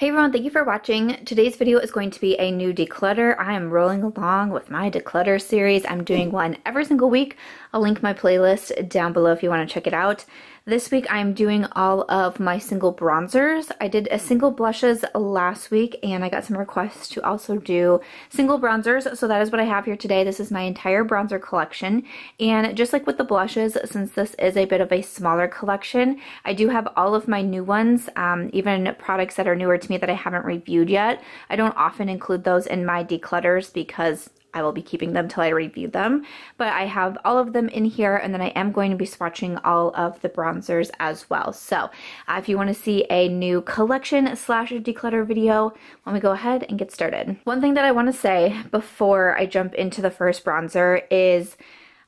Hey everyone, thank you for watching. Today's video is going to be a new declutter. I am rolling along with my declutter series. I'm doing one every single week. I'll link my playlist down below if you want to check it out. This week I'm doing all of my single bronzers. I did a single blushes last week and I got some requests to also do single bronzers. So that is what I have here today. This is my entire bronzer collection. And just like with the blushes, since this is a bit of a smaller collection, I do have all of my new ones, um, even products that are newer to me that I haven't reviewed yet. I don't often include those in my declutters because I will be keeping them till I review them, but I have all of them in here and then I am going to be swatching all of the bronzers as well. So uh, if you want to see a new collection slash declutter video, let me go ahead and get started. One thing that I want to say before I jump into the first bronzer is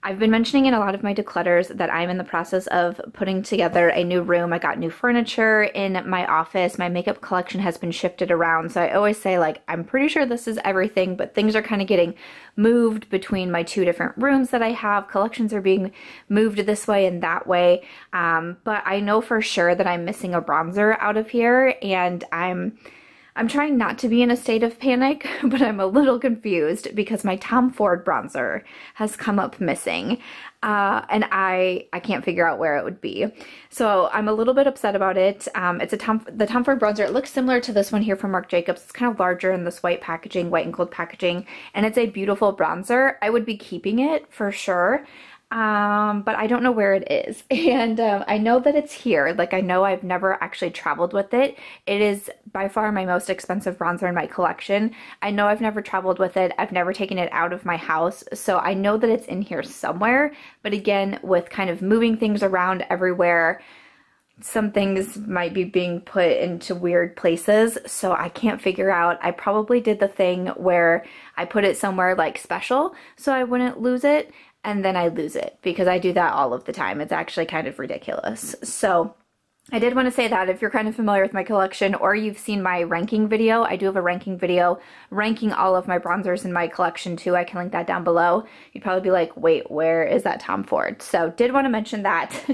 I've been mentioning in a lot of my declutters that I'm in the process of putting together a new room. I got new furniture in my office. My makeup collection has been shifted around. So I always say like, I'm pretty sure this is everything, but things are kind of getting moved between my two different rooms that I have. Collections are being moved this way and that way. Um, but I know for sure that I'm missing a bronzer out of here and I'm I'm trying not to be in a state of panic, but I'm a little confused because my Tom Ford bronzer has come up missing. Uh, and I, I can't figure out where it would be. So I'm a little bit upset about it. Um, it's a Tom, the Tom Ford bronzer. It looks similar to this one here from Marc Jacobs. It's kind of larger in this white packaging, white and gold packaging, and it's a beautiful bronzer. I would be keeping it for sure um, but I don't know where it is. And um, I know that it's here. Like, I know I've never actually traveled with it. It is by far my most expensive bronzer in my collection. I know I've never traveled with it. I've never taken it out of my house. So I know that it's in here somewhere. But again, with kind of moving things around everywhere, some things might be being put into weird places so I can't figure out. I probably did the thing where I put it somewhere like special so I wouldn't lose it and then I lose it because I do that all of the time. It's actually kind of ridiculous. So I did want to say that if you're kind of familiar with my collection or you've seen my ranking video, I do have a ranking video ranking all of my bronzers in my collection too. I can link that down below. You'd probably be like, wait, where is that Tom Ford? So did want to mention that.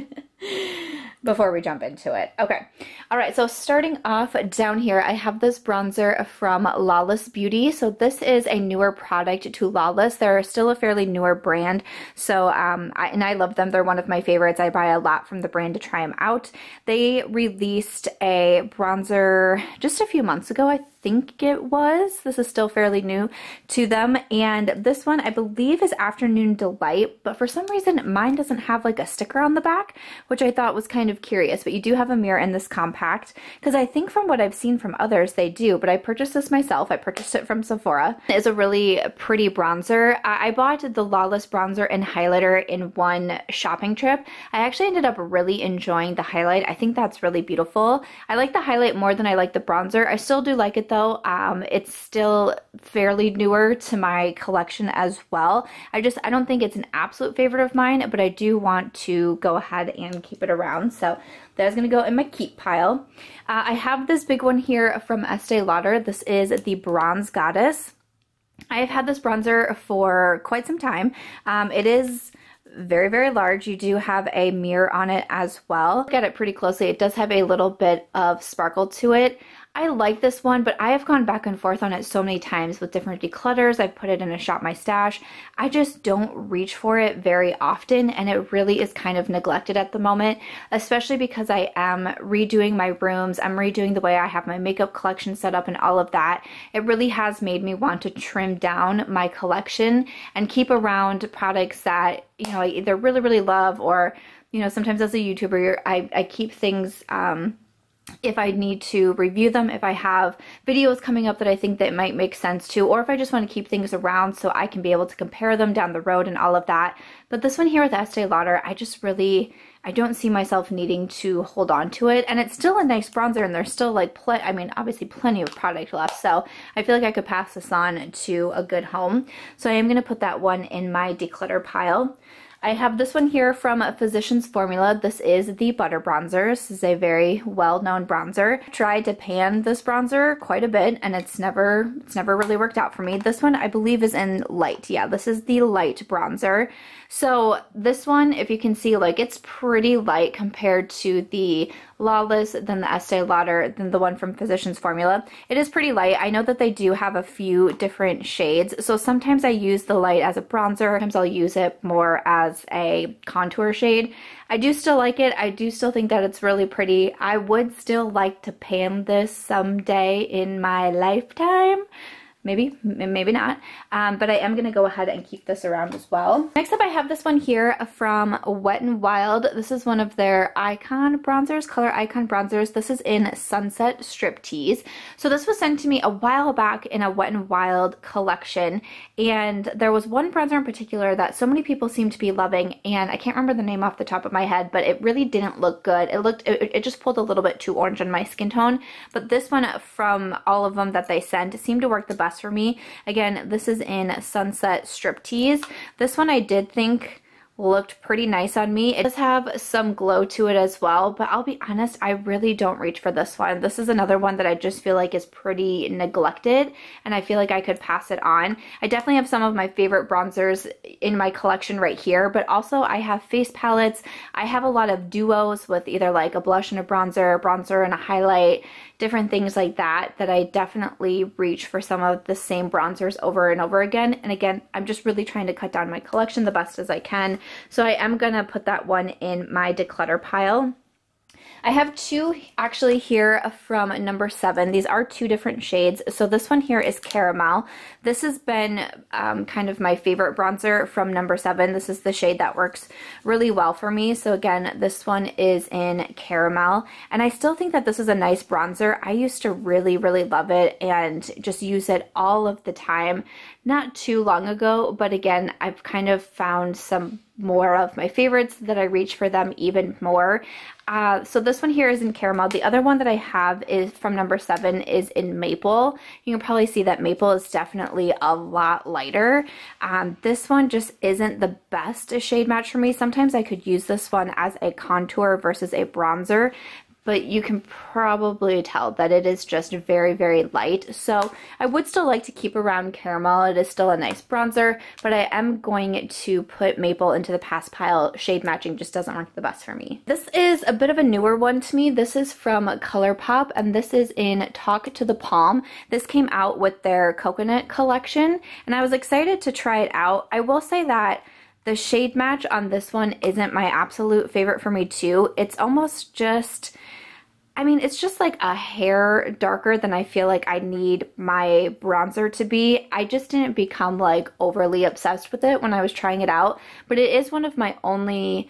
before we jump into it. Okay. All right. So starting off down here, I have this bronzer from Lawless Beauty. So this is a newer product to Lawless. They're still a fairly newer brand. So, um, I, and I love them. They're one of my favorites. I buy a lot from the brand to try them out. They released a bronzer just a few months ago, I think it was. This is still fairly new to them. And this one I believe is Afternoon Delight, but for some reason mine doesn't have like a sticker on the back, which I thought was kind of curious. But you do have a mirror in this compact because I think from what I've seen from others, they do. But I purchased this myself. I purchased it from Sephora. It's a really pretty bronzer. I, I bought the Lawless Bronzer and Highlighter in one shopping trip. I actually ended up really enjoying the highlight. I think that's really beautiful. I like the highlight more than I like the bronzer. I still do like it though um, it's still fairly newer to my collection as well. I just, I don't think it's an absolute favorite of mine, but I do want to go ahead and keep it around. So that is going to go in my keep pile. Uh, I have this big one here from Estee Lauder. This is the Bronze Goddess. I have had this bronzer for quite some time. Um, it is very, very large. You do have a mirror on it as well. Look at it pretty closely. It does have a little bit of sparkle to it. I like this one, but I have gone back and forth on it so many times with different declutters. I've put it in a shop my stash. I just don't reach for it very often and it really is kind of neglected at the moment, especially because I am redoing my rooms. I'm redoing the way I have my makeup collection set up and all of that. It really has made me want to trim down my collection and keep around products that, you know, I either really, really love or, you know, sometimes as a YouTuber, I, I keep things, um, if I need to review them, if I have videos coming up that I think that might make sense to, or if I just want to keep things around so I can be able to compare them down the road and all of that. But this one here with Estee Lauder, I just really, I don't see myself needing to hold on to it. And it's still a nice bronzer and there's still like, pl I mean, obviously plenty of product left. So I feel like I could pass this on to a good home. So I am going to put that one in my declutter pile. I have this one here from Physicians Formula. This is the Butter Bronzer. This is a very well-known bronzer. I tried to pan this bronzer quite a bit and it's never, it's never really worked out for me. This one I believe is in light. Yeah, this is the light bronzer. So this one, if you can see, like it's pretty light compared to the Lawless, then the Estee Lauder, then the one from Physicians Formula. It is pretty light. I know that they do have a few different shades, so sometimes I use the light as a bronzer, sometimes I'll use it more as a contour shade. I do still like it. I do still think that it's really pretty. I would still like to pan this someday in my lifetime maybe, maybe not. Um, but I am going to go ahead and keep this around as well. Next up, I have this one here from Wet and Wild. This is one of their Icon bronzers, Color Icon bronzers. This is in Sunset Strip Tease. So this was sent to me a while back in a Wet and Wild collection. And there was one bronzer in particular that so many people seem to be loving. And I can't remember the name off the top of my head, but it really didn't look good. It looked, it, it just pulled a little bit too orange on my skin tone. But this one from all of them that they sent seemed to work the best for me. Again, this is in Sunset Striptease. This one I did think looked pretty nice on me. It does have some glow to it as well, but I'll be honest, I really don't reach for this one. This is another one that I just feel like is pretty neglected, and I feel like I could pass it on. I definitely have some of my favorite bronzers in my collection right here, but also I have face palettes. I have a lot of duos with either like a blush and a bronzer, a bronzer and a highlight, different things like that, that I definitely reach for some of the same bronzers over and over again. And again, I'm just really trying to cut down my collection the best as I can. So I am going to put that one in my declutter pile. I have two actually here from number seven. These are two different shades. So this one here is Caramel. This has been um, kind of my favorite bronzer from number seven. This is the shade that works really well for me. So again, this one is in Caramel. And I still think that this is a nice bronzer. I used to really, really love it and just use it all of the time. Not too long ago, but again, I've kind of found some more of my favorites that I reach for them even more. Uh, so this one here is in caramel. The other one that I have is from number seven is in maple. You can probably see that maple is definitely a lot lighter. Um, this one just isn't the best shade match for me. Sometimes I could use this one as a contour versus a bronzer but you can probably tell that it is just very, very light. So I would still like to keep around caramel. It is still a nice bronzer, but I am going to put maple into the past pile. Shade matching just doesn't work the best for me. This is a bit of a newer one to me. This is from ColourPop, and this is in Talk to the Palm. This came out with their coconut collection, and I was excited to try it out. I will say that the shade match on this one isn't my absolute favorite for me too. It's almost just, I mean, it's just like a hair darker than I feel like I need my bronzer to be. I just didn't become like overly obsessed with it when I was trying it out, but it is one of my only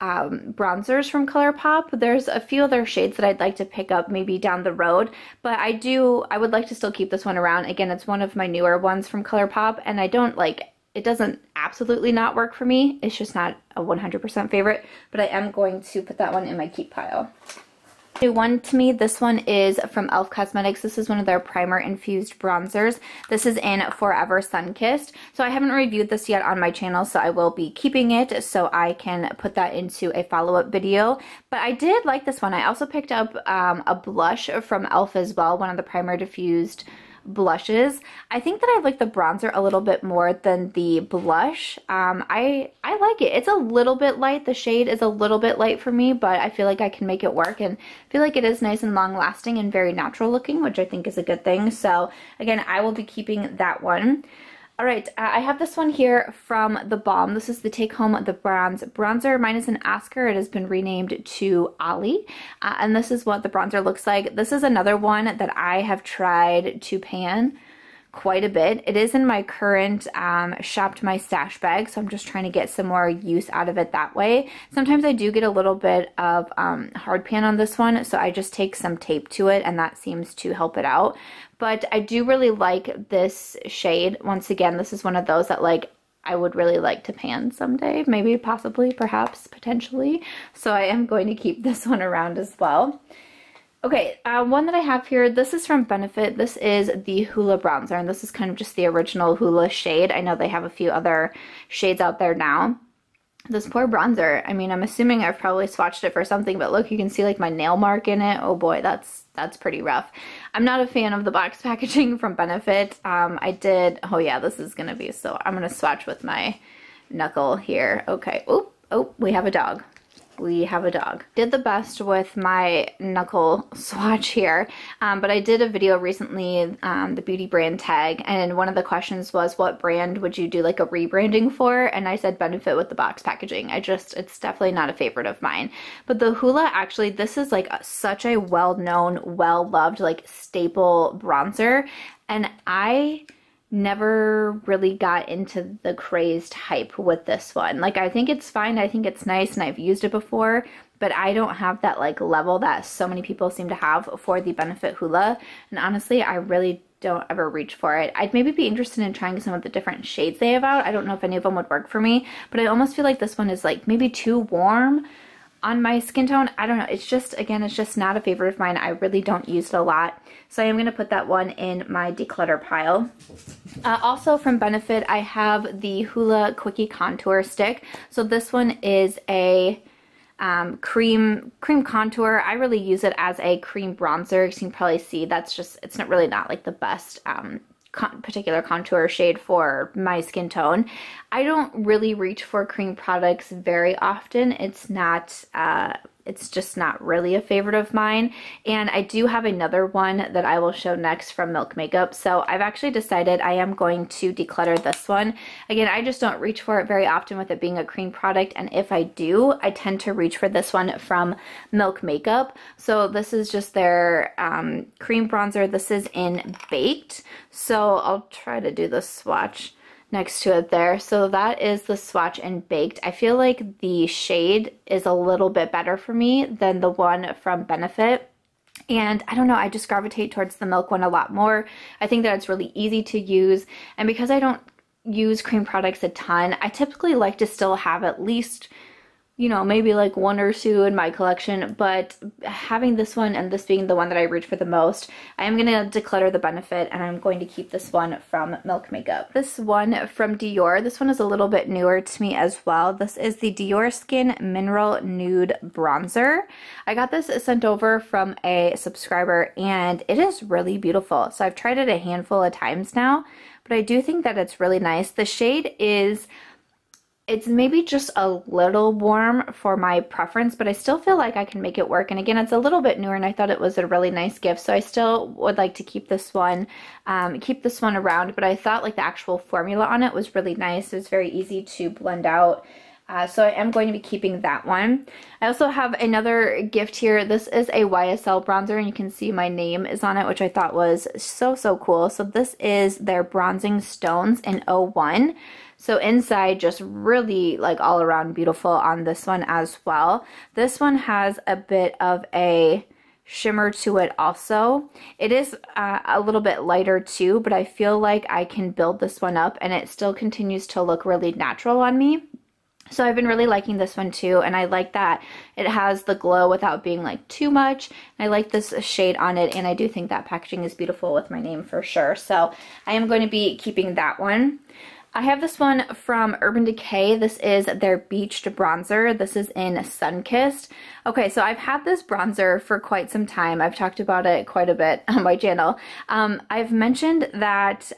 um, bronzers from ColourPop. There's a few other shades that I'd like to pick up maybe down the road, but I do, I would like to still keep this one around. Again, it's one of my newer ones from ColourPop, and I don't like it doesn't absolutely not work for me. It's just not a 100% favorite, but I am going to put that one in my keep pile. New one to me, this one is from e.l.f. Cosmetics. This is one of their primer infused bronzers. This is in Forever Sunkissed. So I haven't reviewed this yet on my channel, so I will be keeping it so I can put that into a follow-up video. But I did like this one. I also picked up um, a blush from e.l.f. as well, one of the primer diffused blushes. I think that I like the bronzer a little bit more than the blush. Um, I, I like it. It's a little bit light. The shade is a little bit light for me, but I feel like I can make it work and feel like it is nice and long lasting and very natural looking, which I think is a good thing. So again, I will be keeping that one. All right, uh, I have this one here from The Balm. This is the Take Home The Bronze Bronzer. Mine is an Asker. It has been renamed to Ollie. Uh, and this is what the bronzer looks like. This is another one that I have tried to pan quite a bit. It is in my current um, shopped my stash bag, so I'm just trying to get some more use out of it that way. Sometimes I do get a little bit of um, hard pan on this one, so I just take some tape to it and that seems to help it out. But I do really like this shade. Once again, this is one of those that like I would really like to pan someday, maybe, possibly, perhaps, potentially. So I am going to keep this one around as well. Okay, uh, one that I have here, this is from Benefit. This is the Hoola Bronzer, and this is kind of just the original Hoola shade. I know they have a few other shades out there now. This poor bronzer, I mean, I'm assuming I've probably swatched it for something, but look, you can see like my nail mark in it. Oh boy, that's that's pretty rough. I'm not a fan of the box packaging from Benefit. Um, I did, oh yeah, this is going to be, so I'm going to swatch with my knuckle here. Okay, oh, oh, we have a dog we have a dog. Did the best with my knuckle swatch here, um, but I did a video recently, um, the beauty brand tag, and one of the questions was what brand would you do like a rebranding for? And I said Benefit with the box packaging. I just, it's definitely not a favorite of mine. But the Hoola, actually, this is like a, such a well-known, well-loved like staple bronzer, and I never really got into the crazed hype with this one. Like I think it's fine, I think it's nice and I've used it before, but I don't have that like level that so many people seem to have for the Benefit Hoola. And honestly, I really don't ever reach for it. I'd maybe be interested in trying some of the different shades they have out. I don't know if any of them would work for me, but I almost feel like this one is like maybe too warm on my skin tone. I don't know. It's just, again, it's just not a favorite of mine. I really don't use it a lot. So I am going to put that one in my declutter pile. Uh, also from Benefit, I have the Hoola Quickie Contour Stick. So this one is a um, cream cream contour. I really use it as a cream bronzer. You can probably see that's just, it's not really not like the best um, con particular contour shade for my skin tone. I don't really reach for cream products very often. It's not uh, it's just not really a favorite of mine. And I do have another one that I will show next from Milk Makeup. So I've actually decided I am going to declutter this one. Again, I just don't reach for it very often with it being a cream product. And if I do, I tend to reach for this one from Milk Makeup. So this is just their um, cream bronzer. This is in Baked. So I'll try to do the swatch next to it there. So that is the Swatch and Baked. I feel like the shade is a little bit better for me than the one from Benefit. And I don't know, I just gravitate towards the milk one a lot more. I think that it's really easy to use. And because I don't use cream products a ton, I typically like to still have at least – you know, maybe like one or two in my collection, but having this one and this being the one that I reach for the most, I am going to declutter the benefit and I'm going to keep this one from Milk Makeup. This one from Dior, this one is a little bit newer to me as well. This is the Dior Skin Mineral Nude Bronzer. I got this sent over from a subscriber and it is really beautiful. So I've tried it a handful of times now, but I do think that it's really nice. The shade is it's maybe just a little warm for my preference, but I still feel like I can make it work. And again, it's a little bit newer and I thought it was a really nice gift. So I still would like to keep this one, um, keep this one around, but I thought like the actual formula on it was really nice. It was very easy to blend out. Uh, so I am going to be keeping that one. I also have another gift here. This is a YSL bronzer and you can see my name is on it, which I thought was so, so cool. So this is their Bronzing Stones in 01. So inside just really like all around beautiful on this one as well. This one has a bit of a shimmer to it also. It is uh, a little bit lighter too, but I feel like I can build this one up and it still continues to look really natural on me. So I've been really liking this one too, and I like that it has the glow without being like too much. I like this shade on it, and I do think that packaging is beautiful with my name for sure. So I am going to be keeping that one. I have this one from Urban Decay. This is their Beached Bronzer. This is in Sunkissed. Okay, so I've had this bronzer for quite some time. I've talked about it quite a bit on my channel. Um, I've mentioned that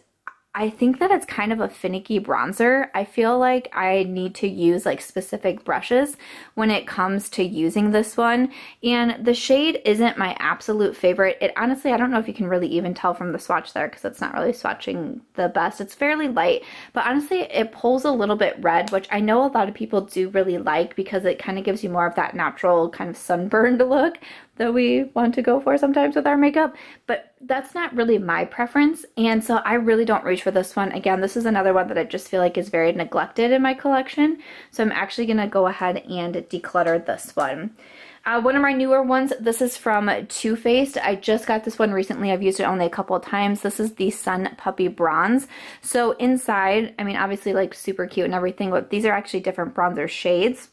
I think that it's kind of a finicky bronzer. I feel like I need to use like specific brushes when it comes to using this one. And the shade isn't my absolute favorite. It honestly, I don't know if you can really even tell from the swatch there because it's not really swatching the best. It's fairly light, but honestly it pulls a little bit red, which I know a lot of people do really like because it kind of gives you more of that natural kind of sunburned look that we want to go for sometimes with our makeup, but that's not really my preference. And so I really don't reach for this one. Again, this is another one that I just feel like is very neglected in my collection. So I'm actually going to go ahead and declutter this one. Uh, one of my newer ones, this is from Too Faced. I just got this one recently. I've used it only a couple of times. This is the Sun Puppy Bronze. So inside, I mean, obviously like super cute and everything, but these are actually different bronzer shades.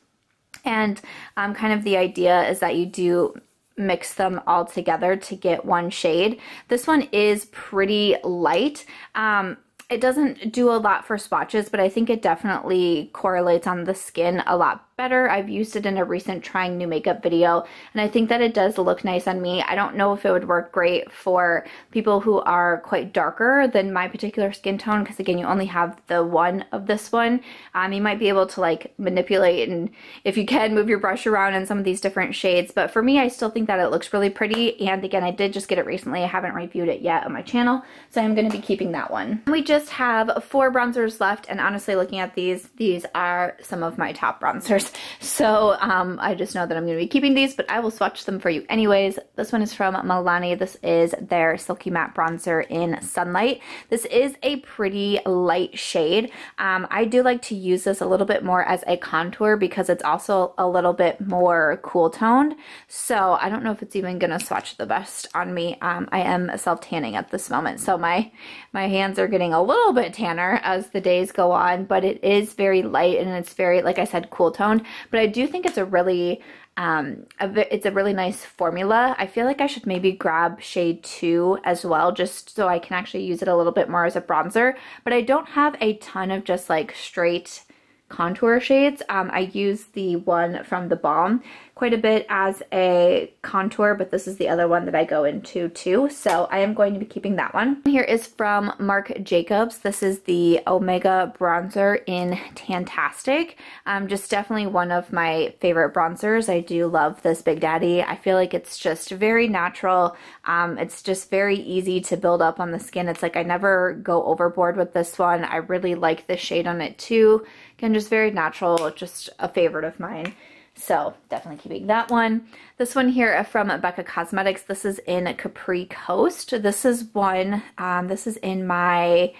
And um, kind of the idea is that you do mix them all together to get one shade. This one is pretty light. Um, it doesn't do a lot for swatches, but I think it definitely correlates on the skin a lot better. I've used it in a recent trying new makeup video and I think that it does look nice on me. I don't know if it would work great for people who are quite darker than my particular skin tone because again you only have the one of this one. Um, you might be able to like manipulate and if you can move your brush around in some of these different shades but for me I still think that it looks really pretty and again I did just get it recently. I haven't reviewed it yet on my channel so I'm going to be keeping that one. We just have four bronzers left and honestly looking at these, these are some of my top bronzers. So um, I just know that I'm going to be keeping these, but I will swatch them for you anyways. This one is from Milani. This is their Silky Matte Bronzer in Sunlight. This is a pretty light shade. Um, I do like to use this a little bit more as a contour because it's also a little bit more cool toned. So I don't know if it's even going to swatch the best on me. Um, I am self-tanning at this moment, so my, my hands are getting a little bit tanner as the days go on, but it is very light and it's very, like I said, cool toned but I do think it's a really, um, a, it's a really nice formula. I feel like I should maybe grab shade 2 as well, just so I can actually use it a little bit more as a bronzer, but I don't have a ton of just like straight contour shades. Um, I use the one from the Balm quite a bit as a contour, but this is the other one that I go into too. So I am going to be keeping that one. Here is from Marc Jacobs. This is the Omega Bronzer in Tantastic. Um, just definitely one of my favorite bronzers. I do love this Big Daddy. I feel like it's just very natural. Um, it's just very easy to build up on the skin. It's like I never go overboard with this one. I really like the shade on it too. Again, just very natural, just a favorite of mine. So definitely keeping that one. This one here from Becca Cosmetics. This is in Capri Coast. This is one, um, this is in my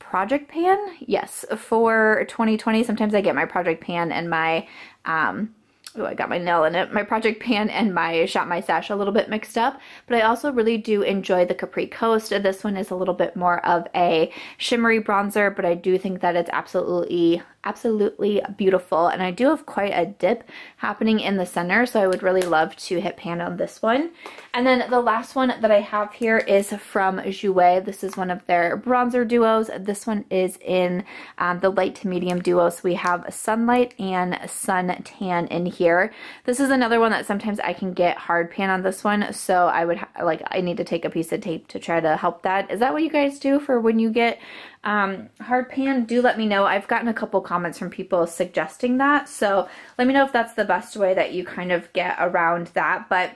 project pan. Yes, for 2020. Sometimes I get my project pan and my, um, Oh, I got my nail in it, my project pan and my shot my sash a little bit mixed up, but I also really do enjoy the Capri Coast. This one is a little bit more of a shimmery bronzer, but I do think that it's absolutely absolutely beautiful. And I do have quite a dip happening in the center, so I would really love to hit pan on this one. And then the last one that I have here is from Jouer. This is one of their bronzer duos. This one is in um, the light to medium duo, so we have Sunlight and Suntan in here. This is another one that sometimes I can get hard pan on this one, so I would, like, I need to take a piece of tape to try to help that. Is that what you guys do for when you get um, hard pan, do let me know. I've gotten a couple comments from people suggesting that, so let me know if that's the best way that you kind of get around that, but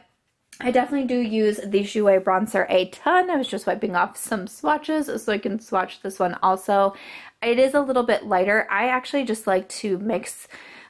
I definitely do use the Jouer bronzer a ton. I was just wiping off some swatches so I can swatch this one also. It is a little bit lighter. I actually just like to mix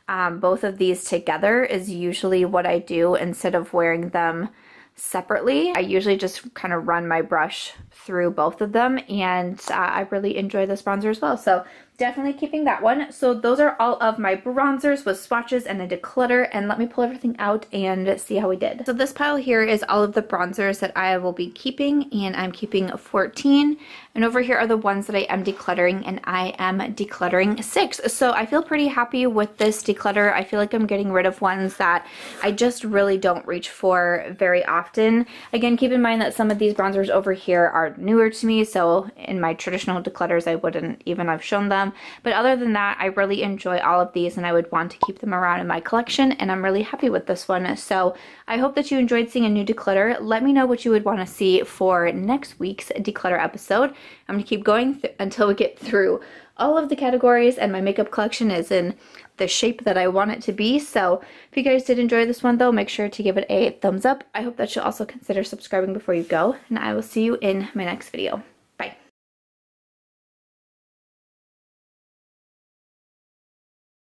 um, both of these together is usually what I do instead of wearing them separately. I usually just kind of run my brush through both of them and uh, I really enjoy this bronzer as well. So definitely keeping that one. So those are all of my bronzers with swatches and a declutter and let me pull everything out and see how we did. So this pile here is all of the bronzers that I will be keeping and I'm keeping 14 and over here are the ones that I am decluttering and I am decluttering six. So I feel pretty happy with this declutter. I feel like I'm getting rid of ones that I just really don't reach for very often. Again, keep in mind that some of these bronzers over here are newer to me. So in my traditional declutters, I wouldn't even have shown them but other than that, I really enjoy all of these and I would want to keep them around in my collection and I'm really happy with this one. So I hope that you enjoyed seeing a new declutter. Let me know what you would want to see for next week's declutter episode. I'm going to keep going until we get through all of the categories and my makeup collection is in the shape that I want it to be. So if you guys did enjoy this one though, make sure to give it a thumbs up. I hope that you'll also consider subscribing before you go and I will see you in my next video.